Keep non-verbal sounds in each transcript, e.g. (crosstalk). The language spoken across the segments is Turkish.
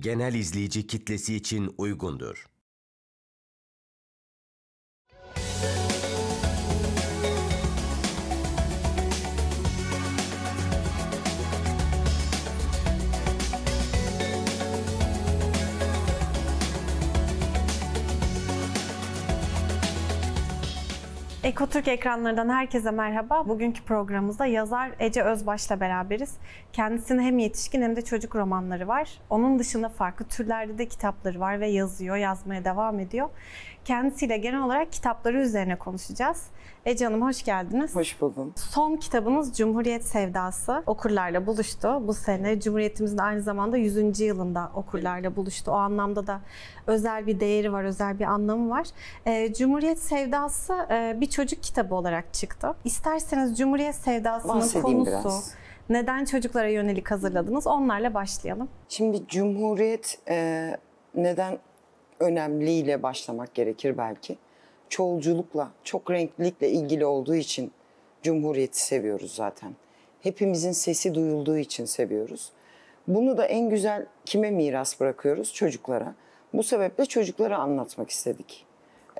genel izleyici kitlesi için uygundur. Ekotürk ekranlarından herkese merhaba. Bugünkü programımızda yazar Ece Özbaş'la beraberiz. Kendisinin hem yetişkin hem de çocuk romanları var. Onun dışında farklı türlerde de kitapları var ve yazıyor, yazmaya devam ediyor. Kendisiyle genel olarak kitapları üzerine konuşacağız. Ece Hanım hoş geldiniz. Hoş buldum. Son kitabınız Cumhuriyet Sevdası okurlarla buluştu. Bu sene Cumhuriyetimizin aynı zamanda 100. yılında okurlarla buluştu. O anlamda da özel bir değeri var, özel bir anlamı var. E, Cumhuriyet Sevdası e, bir çocuk kitabı olarak çıktı. İsterseniz Cumhuriyet Sevdası'nın konusu... Biraz. Neden çocuklara yönelik hazırladınız? Onlarla başlayalım. Şimdi Cumhuriyet e, neden önemliyle başlamak gerekir belki. Çoğulculukla, çok renklilikle ilgili olduğu için Cumhuriyeti seviyoruz zaten. Hepimizin sesi duyulduğu için seviyoruz. Bunu da en güzel kime miras bırakıyoruz? Çocuklara. Bu sebeple çocuklara anlatmak istedik.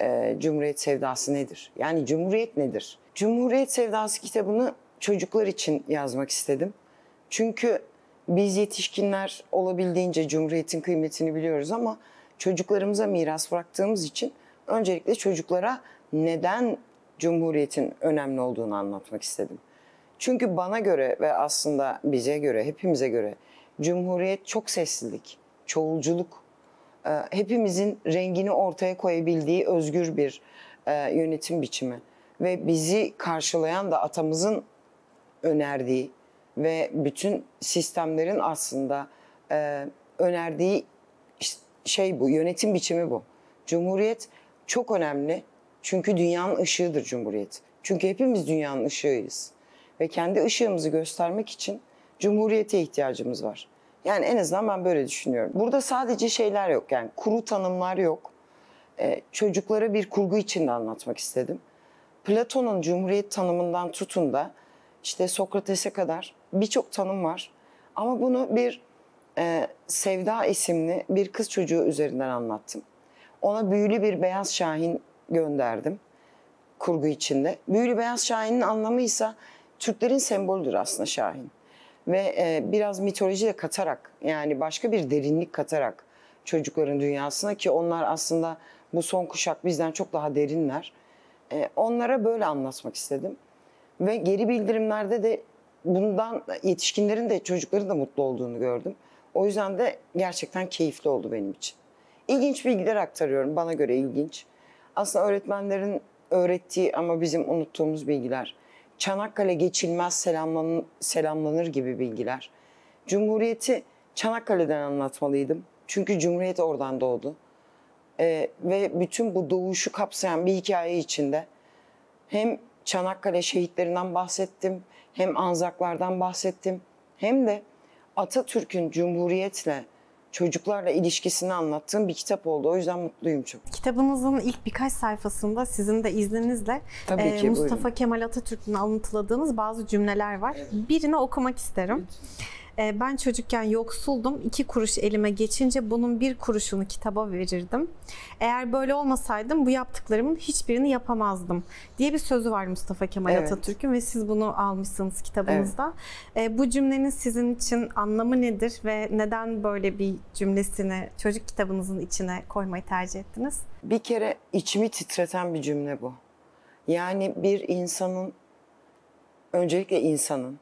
Ee, Cumhuriyet sevdası nedir? Yani Cumhuriyet nedir? Cumhuriyet sevdası kitabını çocuklar için yazmak istedim. Çünkü biz yetişkinler olabildiğince Cumhuriyet'in kıymetini biliyoruz ama çocuklarımıza miras bıraktığımız için öncelikle çocuklara neden Cumhuriyet'in önemli olduğunu anlatmak istedim. Çünkü bana göre ve aslında bize göre, hepimize göre Cumhuriyet çok seslilik, çoğulculuk, e, hepimizin rengini ortaya koyabildiği özgür bir e, yönetim biçimi. Ve bizi karşılayan da atamızın önerdiği ve bütün sistemlerin aslında e, önerdiği şey bu, yönetim biçimi bu. Cumhuriyet çok önemli. Çünkü dünyanın ışığıdır Cumhuriyet. Çünkü hepimiz dünyanın ışığıyız. Ve kendi ışığımızı göstermek için Cumhuriyete ihtiyacımız var. Yani en azından ben böyle düşünüyorum. Burada sadece şeyler yok yani kuru tanımlar yok. Ee, çocuklara bir kurgu içinde anlatmak istedim. Platon'un Cumhuriyet tanımından tutun da işte Sokrates'e kadar birçok tanım var. Ama bunu bir e, Sevda isimli bir kız çocuğu üzerinden anlattım. Ona büyülü bir beyaz şahin gönderdim kurgu içinde. Büyülü beyaz şahinin anlamıysa Türklerin sembolüdür aslında şahin. Ve e, biraz mitoloji de katarak yani başka bir derinlik katarak çocukların dünyasına ki onlar aslında bu son kuşak bizden çok daha derinler. E, onlara böyle anlatmak istedim. Ve geri bildirimlerde de bundan yetişkinlerin de çocukların da mutlu olduğunu gördüm. O yüzden de gerçekten keyifli oldu benim için. İlginç bilgiler aktarıyorum. Bana göre ilginç. Aslında öğretmenlerin öğrettiği ama bizim unuttuğumuz bilgiler. Çanakkale geçilmez selamlan selamlanır gibi bilgiler. Cumhuriyeti Çanakkale'den anlatmalıydım. Çünkü Cumhuriyet oradan doğdu. Ee, ve bütün bu doğuşu kapsayan bir hikaye içinde hem Çanakkale şehitlerinden bahsettim, hem Anzaklardan bahsettim, hem de Atatürk'ün Cumhuriyet'le çocuklarla ilişkisini anlattığım bir kitap oldu. O yüzden mutluyum çok. Kitabınızın ilk birkaç sayfasında sizin de izninizle e, ki, Mustafa buyurun. Kemal Atatürk'ün alıntıladığınız bazı cümleler var. Birini okumak isterim. Evet e, ben çocukken yoksuldum. İki kuruş elime geçince bunun bir kuruşunu kitaba verirdim. Eğer böyle olmasaydım bu yaptıklarımın hiçbirini yapamazdım diye bir sözü var Mustafa Kemal evet. Atatürk'ün ve siz bunu almışsınız kitabınızda. Evet. E, bu cümlenin sizin için anlamı nedir ve neden böyle bir cümlesini çocuk kitabınızın içine koymayı tercih ettiniz? Bir kere içimi titreten bir cümle bu. Yani bir insanın öncelikle insanın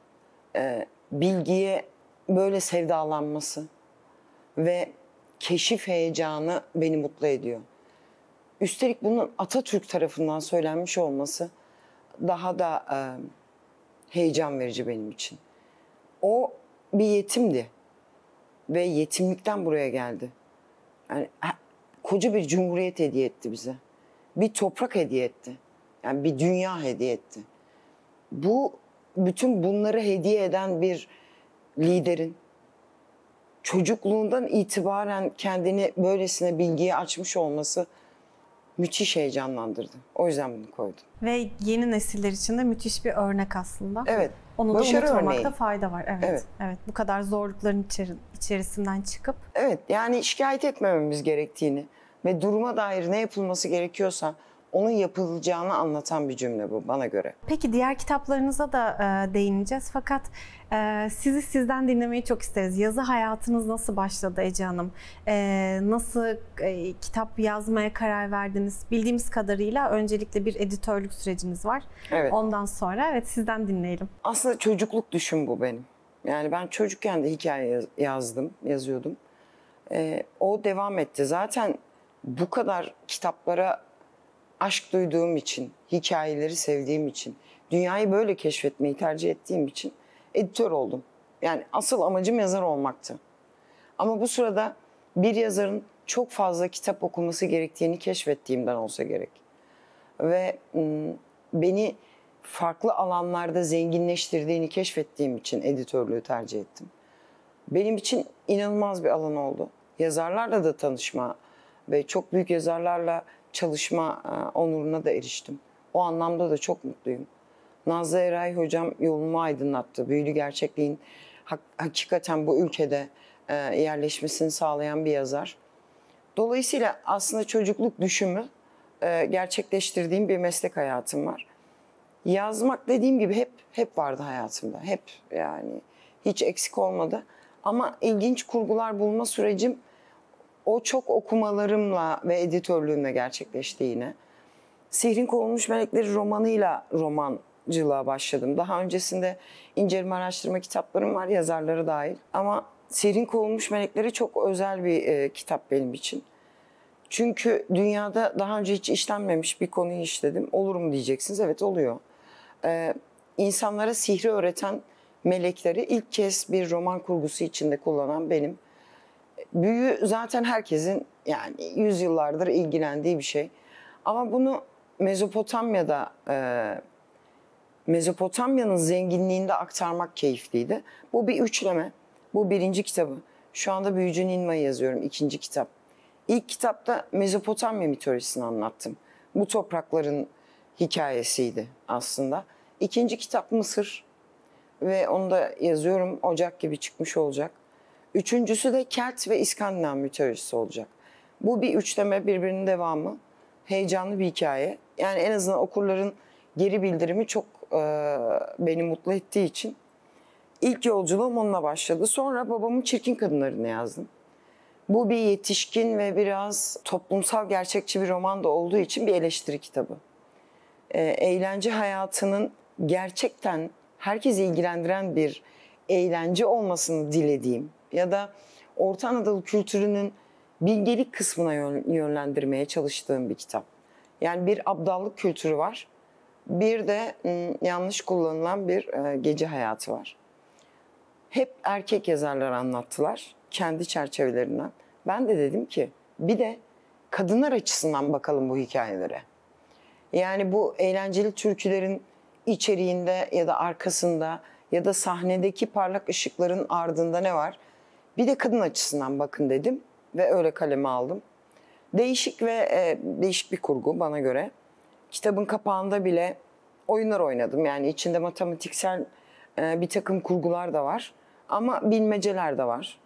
e, bilgiye böyle sevdalanması ve keşif heyecanı beni mutlu ediyor. Üstelik bunun Atatürk tarafından söylenmiş olması daha da e, heyecan verici benim için. O bir yetimdi ve yetimlikten buraya geldi. Yani koca bir cumhuriyet hediye etti bize. Bir toprak hediye etti. Yani bir dünya hediye etti. Bu bütün bunları hediye eden bir liderin çocukluğundan itibaren kendini böylesine bilgiye açmış olması müthiş heyecanlandırdı. O yüzden bunu koydum. Ve yeni nesiller için de müthiş bir örnek aslında. Evet. Onu Başarı da unutmamakta fayda var. Evet, evet. Evet. Bu kadar zorlukların içeri, içerisinden çıkıp. Evet. Yani şikayet etmememiz gerektiğini ve duruma dair ne yapılması gerekiyorsa onun yapılacağını anlatan bir cümle bu bana göre. Peki diğer kitaplarınıza da e, değineceğiz fakat e, sizi sizden dinlemeyi çok isteriz. Yazı hayatınız nasıl başladı Ece Hanım? E, nasıl e, kitap yazmaya karar verdiniz? Bildiğimiz kadarıyla öncelikle bir editörlük süreciniz var. Evet. Ondan sonra evet sizden dinleyelim. Aslında çocukluk düşün bu benim. Yani ben çocukken de hikaye yazdım, yazıyordum. E, o devam etti. Zaten bu kadar kitaplara aşk duyduğum için, hikayeleri sevdiğim için, dünyayı böyle keşfetmeyi tercih ettiğim için editör oldum. Yani asıl amacım yazar olmaktı. Ama bu sırada bir yazarın çok fazla kitap okuması gerektiğini keşfettiğimden olsa gerek. Ve beni farklı alanlarda zenginleştirdiğini keşfettiğim için editörlüğü tercih ettim. Benim için inanılmaz bir alan oldu. Yazarlarla da tanışma ve çok büyük yazarlarla çalışma e, onuruna da eriştim. O anlamda da çok mutluyum. Nazlı Eray hocam yolumu aydınlattı. Büyülü gerçekliğin hakikaten bu ülkede e, yerleşmesini sağlayan bir yazar. Dolayısıyla aslında çocukluk düşümü e, gerçekleştirdiğim bir meslek hayatım var. Yazmak dediğim gibi hep hep vardı hayatımda. Hep yani hiç eksik olmadı. Ama ilginç kurgular bulma sürecim o çok okumalarımla ve editörlüğümle gerçekleşti yine. Sihrin Kovulmuş Melekleri romanıyla romancılığa başladım. Daha öncesinde inceleme araştırma kitaplarım var yazarlara dair. Ama Sihrin Kovulmuş Melekleri çok özel bir e, kitap benim için. Çünkü dünyada daha önce hiç işlenmemiş bir konuyu işledim. Olur mu diyeceksiniz. Evet oluyor. Ee, insanlara sihri öğreten melekleri ilk kez bir roman kurgusu içinde kullanan benim büyü zaten herkesin yani yüzyıllardır ilgilendiği bir şey. Ama bunu Mezopotamya'da e, Mezopotamya'nın zenginliğinde aktarmak keyifliydi. Bu bir üçleme. Bu birinci kitabı. Şu anda Büyücü Ninma'yı yazıyorum. ikinci kitap. İlk kitapta Mezopotamya mitolojisini anlattım. Bu toprakların hikayesiydi aslında. İkinci kitap Mısır ve onu da yazıyorum. Ocak gibi çıkmış olacak. Üçüncüsü de Kert ve İskandinav mitolojisi olacak. Bu bir üçleme birbirinin devamı. Heyecanlı bir hikaye. Yani en azından okurların geri bildirimi çok e, beni mutlu ettiği için ilk yolculuğum onunla başladı. Sonra babamın Çirkin Kadınlarını yazdım. Bu bir yetişkin ve biraz toplumsal gerçekçi bir roman da olduğu için bir eleştiri kitabı. E, eğlence hayatının gerçekten herkesi ilgilendiren bir eğlence olmasını dilediğim ya da Orta Anadolu kültürünün bilgelik kısmına yönlendirmeye çalıştığım bir kitap. Yani bir abdallık kültürü var. Bir de yanlış kullanılan bir e, gece hayatı var. Hep erkek yazarlar anlattılar kendi çerçevelerinden. Ben de dedim ki bir de kadınlar açısından bakalım bu hikayelere. Yani bu eğlenceli türkülerin içeriğinde ya da arkasında ya da sahnedeki parlak ışıkların ardında ne var? Bir de kadın açısından bakın dedim ve öyle kaleme aldım. Değişik ve e, değişik bir kurgu bana göre. Kitabın kapağında bile oyunlar oynadım. Yani içinde matematiksel e, bir takım kurgular da var. Ama bilmeceler de var.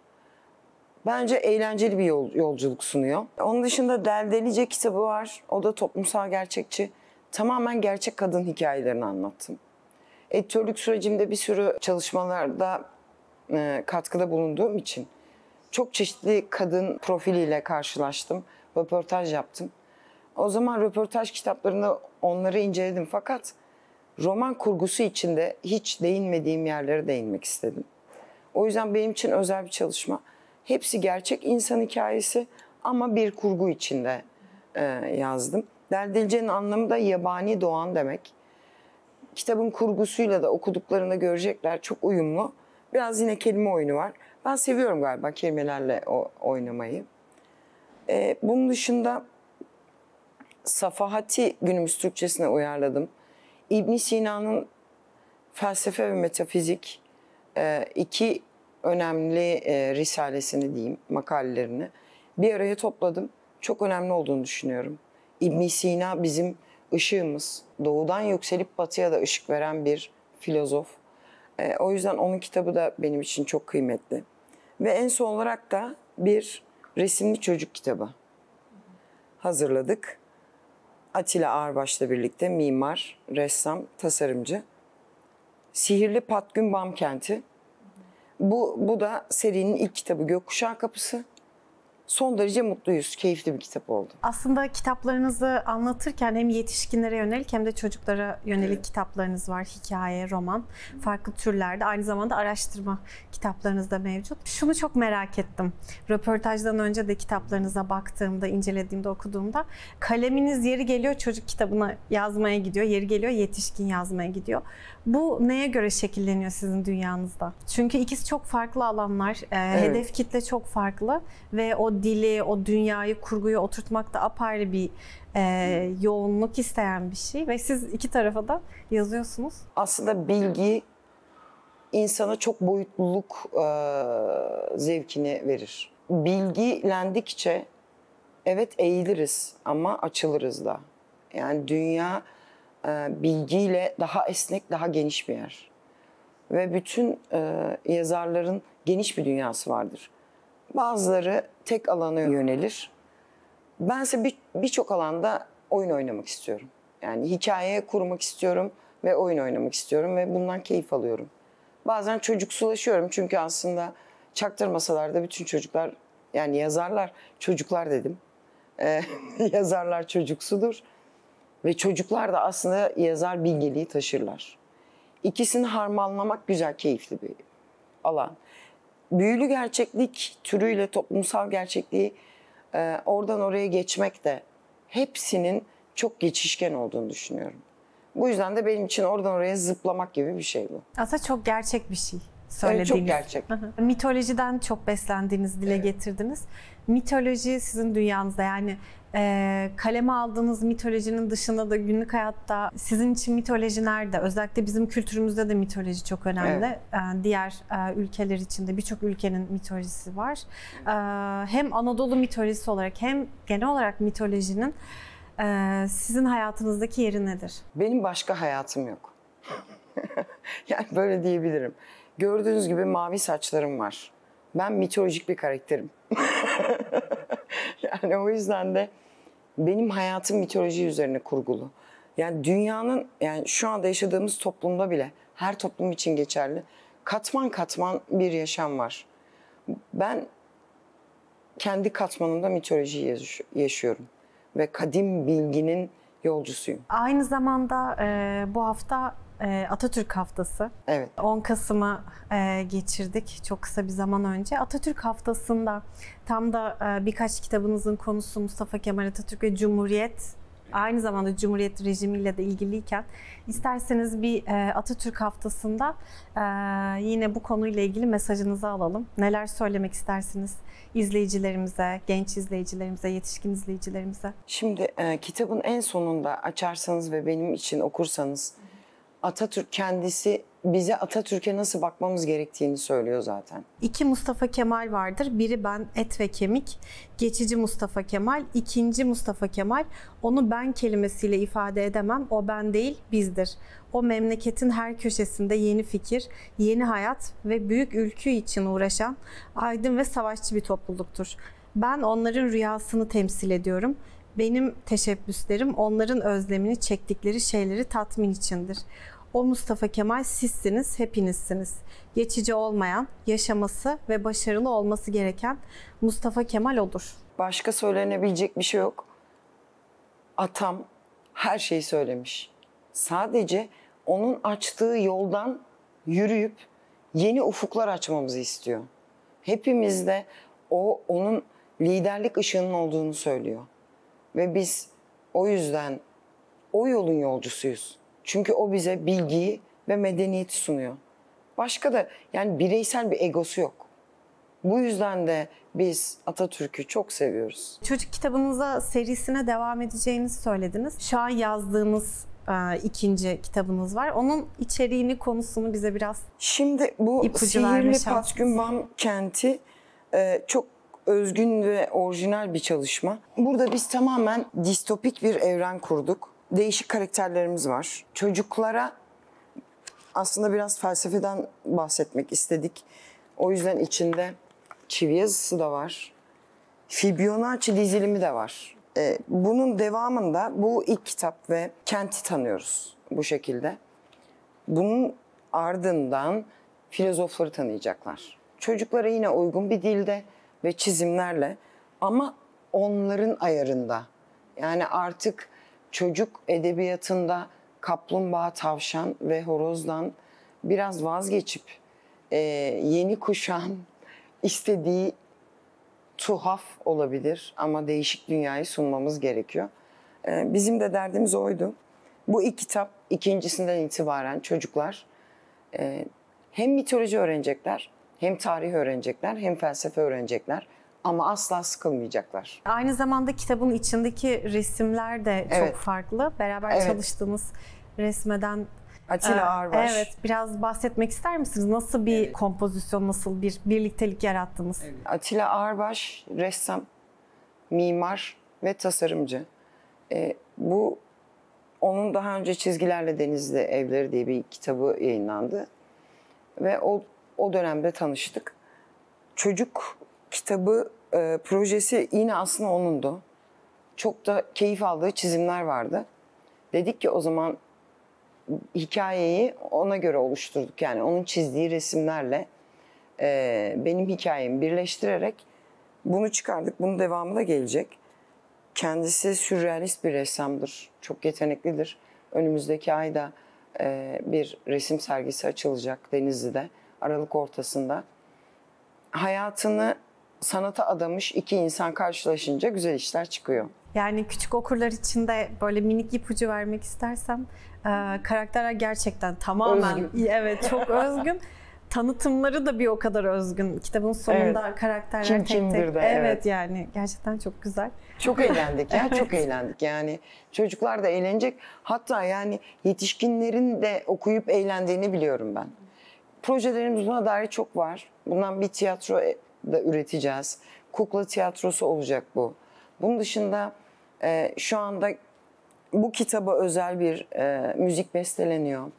Bence eğlenceli bir yol, yolculuk sunuyor. Onun dışında Deldelice kitabı var. O da toplumsal gerçekçi. Tamamen gerçek kadın hikayelerini anlattım. Editörlük sürecimde bir sürü çalışmalarda e, katkıda bulunduğum için çok çeşitli kadın profiliyle karşılaştım. Röportaj yaptım. O zaman röportaj kitaplarında onları inceledim fakat roman kurgusu içinde hiç değinmediğim yerlere değinmek istedim. O yüzden benim için özel bir çalışma. Hepsi gerçek insan hikayesi ama bir kurgu içinde e, yazdım. Derdilce'nin anlamı da yabani doğan demek. Kitabın kurgusuyla da okuduklarında görecekler çok uyumlu. Biraz yine kelime oyunu var. Ben seviyorum galiba kelimelerle o, oynamayı. Ee, bunun dışında Safahati günümüz Türkçesine uyarladım. İbn Sina'nın felsefe ve metafizik e, iki önemli e, risalesini diyeyim, makalelerini bir araya topladım. Çok önemli olduğunu düşünüyorum. İbn Sina bizim ışığımız. Doğudan yükselip batıya da ışık veren bir filozof. E, o yüzden onun kitabı da benim için çok kıymetli. Ve en son olarak da bir resimli çocuk kitabı hazırladık. Atilla Ağırbaş'la birlikte mimar, ressam, tasarımcı. Sihirli Patgün Bamkenti. Bu, bu da serinin ilk kitabı Gökkuşağı Kapısı son derece mutluyuz. Keyifli bir kitap oldu. Aslında kitaplarınızı anlatırken hem yetişkinlere yönelik hem de çocuklara yönelik evet. kitaplarınız var. Hikaye, roman, farklı türlerde. Aynı zamanda araştırma kitaplarınız da mevcut. Şunu çok merak ettim. Röportajdan önce de kitaplarınıza baktığımda, incelediğimde, okuduğumda kaleminiz yeri geliyor çocuk kitabına yazmaya gidiyor. Yeri geliyor yetişkin yazmaya gidiyor. Bu neye göre şekilleniyor sizin dünyanızda? Çünkü ikisi çok farklı alanlar. E, evet. Hedef kitle çok farklı ve o dili, o dünyayı, kurguyu oturtmak da apayrı bir e, yoğunluk isteyen bir şey ve siz iki tarafa da yazıyorsunuz. Aslında bilgi insana çok boyutluluk e, zevkini verir. Bilgilendikçe evet eğiliriz ama açılırız da. Yani dünya e, bilgiyle daha esnek, daha geniş bir yer. Ve bütün e, yazarların geniş bir dünyası vardır. Bazıları tek alana yönelir. Bense birçok bir alanda oyun oynamak istiyorum. Yani hikaye kurmak istiyorum ve oyun oynamak istiyorum ve bundan keyif alıyorum. Bazen çocuksulaşıyorum çünkü aslında çaktırmasalar da bütün çocuklar yani yazarlar çocuklar dedim. Ee, (laughs) yazarlar çocuksudur. Ve çocuklar da aslında yazar bilgeliği taşırlar. İkisini harmanlamak güzel, keyifli bir alan. Büyülü gerçeklik türüyle toplumsal gerçekliği e, oradan oraya geçmek de hepsinin çok geçişken olduğunu düşünüyorum. Bu yüzden de benim için oradan oraya zıplamak gibi bir şey bu. Aslında çok gerçek bir şey. Ee, söylediğiniz. Çok gerçek. Mitolojiden çok beslendiğiniz dile evet. getirdiniz. Mitoloji sizin dünyanızda yani e, kaleme aldığınız mitolojinin dışında da günlük hayatta sizin için mitoloji nerede? Özellikle bizim kültürümüzde de mitoloji çok önemli. Evet. E, diğer e, ülkeler içinde birçok ülkenin mitolojisi var. E, hem Anadolu mitolojisi olarak hem genel olarak mitolojinin e, sizin hayatınızdaki yeri nedir? Benim başka hayatım yok. (laughs) yani böyle diyebilirim. Gördüğünüz gibi mavi saçlarım var. Ben mitolojik bir karakterim. (laughs) yani o yüzden de benim hayatım mitoloji üzerine kurgulu. Yani dünyanın yani şu anda yaşadığımız toplumda bile her toplum için geçerli katman katman bir yaşam var. Ben kendi katmanımda mitoloji yaşıyorum ve kadim bilginin yolcusuyum. Aynı zamanda e, bu hafta ee, Atatürk Haftası. Evet. 10 Kasım'ı e, geçirdik çok kısa bir zaman önce. Atatürk Haftası'nda tam da e, birkaç kitabınızın konusu Mustafa Kemal Atatürk ve Cumhuriyet aynı zamanda Cumhuriyet rejimiyle de ilgiliyken isterseniz bir e, Atatürk haftasında yine bu konuyla ilgili mesajınızı alalım. Neler söylemek istersiniz izleyicilerimize, genç izleyicilerimize, yetişkin izleyicilerimize? Şimdi kitabın en sonunda açarsanız ve benim için okursanız Atatürk kendisi bize Atatürk'e nasıl bakmamız gerektiğini söylüyor zaten. İki Mustafa Kemal vardır. Biri ben et ve kemik, geçici Mustafa Kemal, ikinci Mustafa Kemal. Onu ben kelimesiyle ifade edemem. O ben değil, bizdir. O memleketin her köşesinde yeni fikir, yeni hayat ve büyük ülkü için uğraşan aydın ve savaşçı bir topluluktur. Ben onların rüyasını temsil ediyorum benim teşebbüslerim onların özlemini çektikleri şeyleri tatmin içindir. O Mustafa Kemal sizsiniz, hepinizsiniz. Geçici olmayan, yaşaması ve başarılı olması gereken Mustafa Kemal odur. Başka söylenebilecek bir şey yok. Atam her şeyi söylemiş. Sadece onun açtığı yoldan yürüyüp yeni ufuklar açmamızı istiyor. Hepimiz de o onun liderlik ışığının olduğunu söylüyor. Ve biz o yüzden o yolun yolcusuyuz. Çünkü o bize bilgiyi ve medeniyeti sunuyor. Başka da yani bireysel bir egosu yok. Bu yüzden de biz Atatürk'ü çok seviyoruz. Çocuk kitabınıza serisine devam edeceğinizi söylediniz. Şu an yazdığınız e, ikinci kitabınız var. Onun içeriğini, konusunu bize biraz Şimdi bu Sihirli Patgümbam Kenti e, çok özgün ve orijinal bir çalışma. Burada biz tamamen distopik bir evren kurduk değişik karakterlerimiz var. Çocuklara aslında biraz felsefeden bahsetmek istedik. O yüzden içinde çivi yazısı da var. Fibonacci dizilimi de var. Ee, bunun devamında bu ilk kitap ve kenti tanıyoruz bu şekilde. Bunun ardından filozofları tanıyacaklar. Çocuklara yine uygun bir dilde ve çizimlerle ama onların ayarında. Yani artık çocuk edebiyatında kaplumbağa, tavşan ve horozdan biraz vazgeçip e, yeni kuşan istediği tuhaf olabilir ama değişik dünyayı sunmamız gerekiyor. E, bizim de derdimiz oydu. Bu ilk kitap ikincisinden itibaren çocuklar e, hem mitoloji öğrenecekler, hem tarih öğrenecekler, hem felsefe öğrenecekler ama asla sıkılmayacaklar. Aynı zamanda kitabın içindeki resimler de evet. çok farklı. Beraber evet. çalıştığımız resmeden Atilla ee, Evet, biraz bahsetmek ister misiniz? Nasıl bir evet. kompozisyon, nasıl bir birliktelik yarattınız? Evet. Atilla Ağırbaş ressam, mimar ve tasarımcı. Ee, bu onun daha önce Çizgilerle Denizli Evleri diye bir kitabı yayınlandı. Ve o, o dönemde tanıştık. Çocuk kitabı e, projesi yine aslında onundu. Çok da keyif aldığı çizimler vardı. Dedik ki o zaman hikayeyi ona göre oluşturduk. Yani onun çizdiği resimlerle e, benim hikayemi birleştirerek bunu çıkardık. Bunun devamı da gelecek. Kendisi sürrealist bir ressamdır. Çok yeteneklidir. Önümüzdeki ayda e, bir resim sergisi açılacak Denizli'de. Aralık ortasında. Hayatını sanata adamış iki insan karşılaşınca güzel işler çıkıyor. Yani küçük okurlar için de böyle minik ipucu vermek istersem e, karakterler gerçekten tamamen özgün. (laughs) evet çok özgün. Tanıtımları da bir o kadar özgün. Kitabın sonunda evet. karakterler Kim, tek kimdir tek. De, evet, evet yani gerçekten çok güzel. Çok eğlendik ya (laughs) evet. çok eğlendik yani. Çocuklar da eğlenecek. Hatta yani yetişkinlerin de okuyup eğlendiğini biliyorum ben. Projelerimiz buna dair çok var. Bundan bir tiyatro da üreteceğiz. Kukla tiyatrosu olacak bu. Bunun dışında e, şu anda bu kitaba özel bir e, müzik besteleniyor.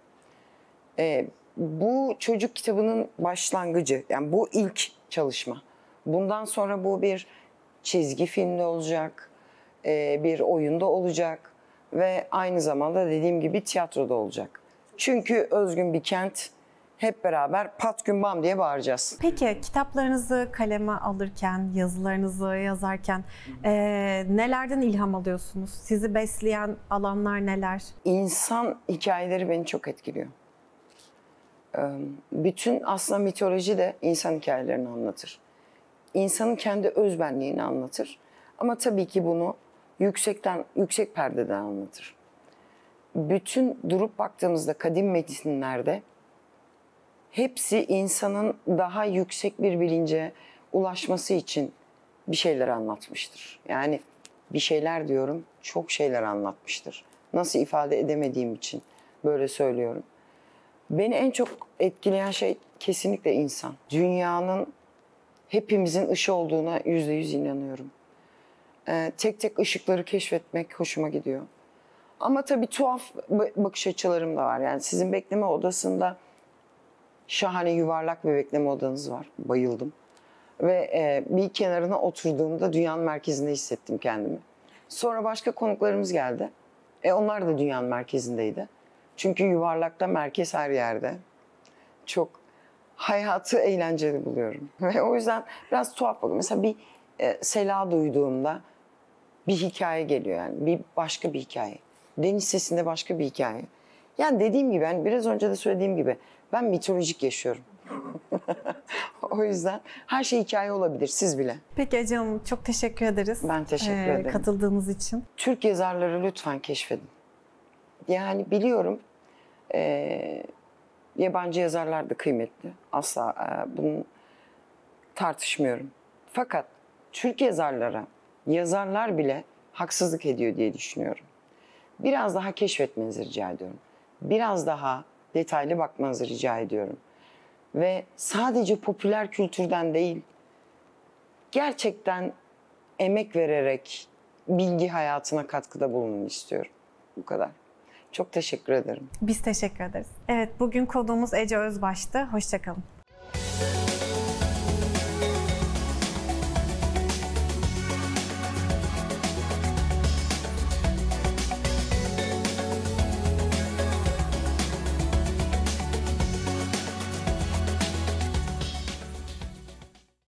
E, bu çocuk kitabının başlangıcı, yani bu ilk çalışma. Bundan sonra bu bir çizgi filmde olacak, e, bir oyunda olacak ve aynı zamanda dediğim gibi tiyatroda olacak. Çünkü özgün bir kent hep beraber pat gün bam diye bağıracağız. Peki kitaplarınızı kaleme alırken, yazılarınızı yazarken e, nelerden ilham alıyorsunuz? Sizi besleyen alanlar neler? İnsan hikayeleri beni çok etkiliyor. Bütün aslında mitoloji de insan hikayelerini anlatır. İnsanın kendi özbenliğini anlatır. Ama tabii ki bunu yüksekten, yüksek perdeden anlatır. Bütün durup baktığımızda kadim metinlerde hepsi insanın daha yüksek bir bilince ulaşması için bir şeyler anlatmıştır. Yani bir şeyler diyorum, çok şeyler anlatmıştır. Nasıl ifade edemediğim için böyle söylüyorum. Beni en çok etkileyen şey kesinlikle insan. Dünyanın hepimizin ışığı olduğuna yüzde yüz inanıyorum. Ee, tek tek ışıkları keşfetmek hoşuma gidiyor. Ama tabii tuhaf bakış açılarım da var. Yani sizin bekleme odasında Şahane yuvarlak bir bekleme odanız var. Bayıldım. Ve e, bir kenarına oturduğumda dünyanın merkezinde hissettim kendimi. Sonra başka konuklarımız geldi. E, onlar da dünyanın merkezindeydi. Çünkü yuvarlakta merkez her yerde. Çok hayatı eğlenceli buluyorum. (laughs) Ve o yüzden biraz tuhaf bakıyorum. Mesela bir e, sela duyduğumda bir hikaye geliyor yani. Bir başka bir hikaye. Deniz sesinde başka bir hikaye. Yani dediğim gibi, yani biraz önce de söylediğim gibi ben mitolojik yaşıyorum. (laughs) o yüzden her şey hikaye olabilir siz bile. Peki Ece Hanım çok teşekkür ederiz. Ben teşekkür ee, ederim. Katıldığınız için. Türk yazarları lütfen keşfedin. Yani biliyorum e, yabancı yazarlar da kıymetli. Asla e, bunu tartışmıyorum. Fakat Türk yazarlara yazarlar bile haksızlık ediyor diye düşünüyorum. Biraz daha keşfetmenizi rica ediyorum. Biraz daha detaylı bakmanızı rica ediyorum. Ve sadece popüler kültürden değil, gerçekten emek vererek bilgi hayatına katkıda bulunun istiyorum. Bu kadar. Çok teşekkür ederim. Biz teşekkür ederiz. Evet bugün konuğumuz Ece Özbaş'tı. Hoşçakalın.